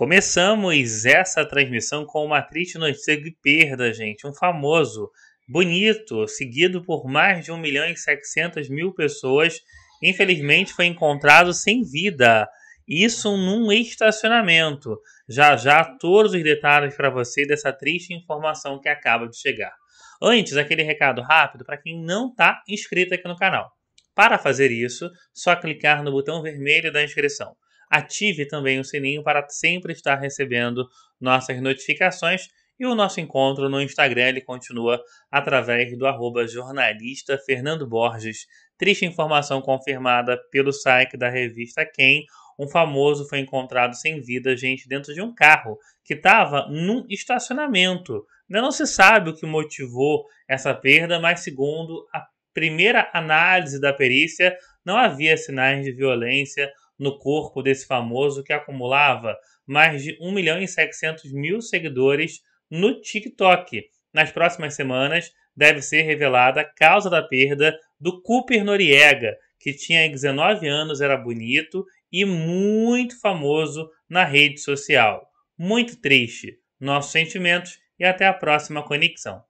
Começamos essa transmissão com uma triste notícia de perda, gente. Um famoso, bonito, seguido por mais de 1 milhão e 700 mil pessoas, infelizmente foi encontrado sem vida. Isso num estacionamento. Já já todos os detalhes para você dessa triste informação que acaba de chegar. Antes, aquele recado rápido para quem não está inscrito aqui no canal. Para fazer isso, só clicar no botão vermelho da inscrição. Ative também o sininho para sempre estar recebendo nossas notificações e o nosso encontro no Instagram ele continua através do arroba jornalista Fernando Borges. Triste informação confirmada pelo site da revista Quem. Um famoso foi encontrado sem vida, gente, dentro de um carro que estava num estacionamento. Ainda não se sabe o que motivou essa perda, mas segundo a primeira análise da perícia, não havia sinais de violência no corpo desse famoso que acumulava mais de 1 milhão e 700 mil seguidores no TikTok. Nas próximas semanas, deve ser revelada a causa da perda do Cooper Noriega, que tinha 19 anos, era bonito e muito famoso na rede social. Muito triste. Nossos sentimentos e até a próxima conexão.